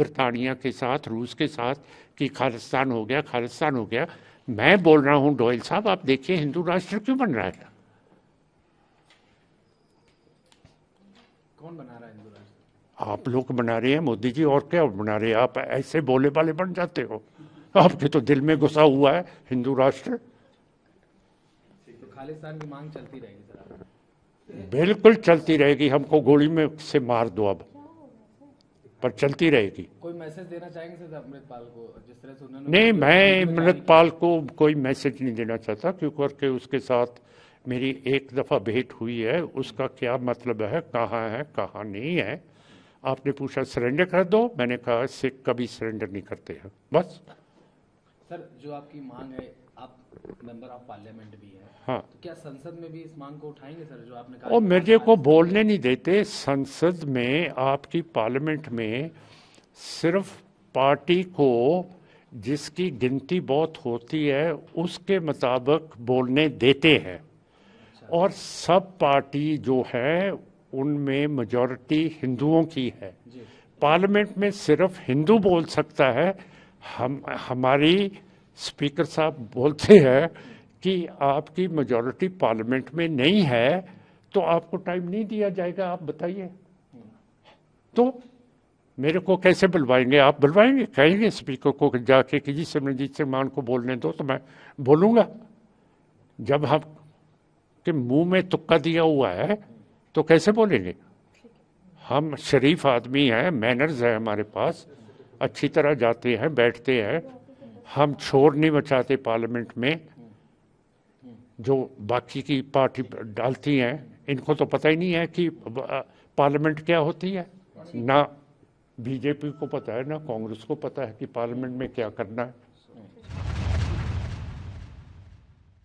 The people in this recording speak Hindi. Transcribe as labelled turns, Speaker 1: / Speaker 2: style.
Speaker 1: बरतानिया के साथ रूस के साथ कि खालिस्तान हो गया खालिस्तान हो गया मैं बोल रहा हूं डोयल साहब आप देखिए हिंदू राष्ट्र क्यों बन रहा है
Speaker 2: कौन बना रहा है हिंदू
Speaker 1: राष्ट्र आप लोग बना रहे हैं मोदी जी और क्या बना रहे हैं आप ऐसे बोले वाले बन जाते हो आपके तो दिल में गुस्सा हुआ है हिंदू राष्ट्र
Speaker 2: तो की मांग चलती रहेगी
Speaker 1: बिल्कुल चलती रहेगी हमको गोली में से मार दो अब पर चलती रहेगी
Speaker 2: कोई मैसेज देना चाहेंगे सर अमृतपाल को जिस तरह से उन्होंने नहीं मैं
Speaker 1: अमृतपाल को कोई मैसेज नहीं देना चाहता क्योंकि उसके साथ मेरी एक दफ़ा भेंट हुई है उसका क्या मतलब है कहाँ है कहाँ नहीं है आपने पूछा सरेंडर कर दो मैंने कहा सिख कभी सरेंडर नहीं करते हैं बस
Speaker 2: सर जो आपकी मांग है आप मेंबर ऑफ पार्लियामेंट भी है हाँ तो क्या संसद में भी इस मांग को उठाएंगे सर जो आपने कहा मेरे को
Speaker 1: बोलने नहीं देते संसद में आपकी पार्लियामेंट में सिर्फ पार्टी को जिसकी गिनती बहुत होती है उसके मुताबिक बोलने देते हैं अच्छा। और सब पार्टी जो है उनमें मेजॉरिटी हिंदुओं की है पार्लियामेंट में सिर्फ हिंदू बोल सकता है हम हमारी स्पीकर साहब बोलते हैं कि आपकी मेजोरिटी पार्लियामेंट में नहीं है तो आपको टाइम नहीं दिया जाएगा आप बताइए तो मेरे को कैसे बुलवाएंगे आप बुलवाएंगे कहेंगे स्पीकर को जाके कि जी सिमरनजीत सिंह मान को बोलने दो तो मैं बोलूँगा जब हम के मुंह में तुक्का दिया हुआ है तो कैसे बोलेंगे हम शरीफ आदमी हैं मैनर्स हैं हमारे पास अच्छी तरह जाते हैं बैठते हैं हम छोर नहीं मचाते पार्लियामेंट में जो बाकी की पार्टी डालती हैं इनको तो पता ही नहीं है कि पार्लियामेंट क्या होती है ना बीजेपी को पता है ना कांग्रेस को पता है कि पार्लियामेंट में क्या करना है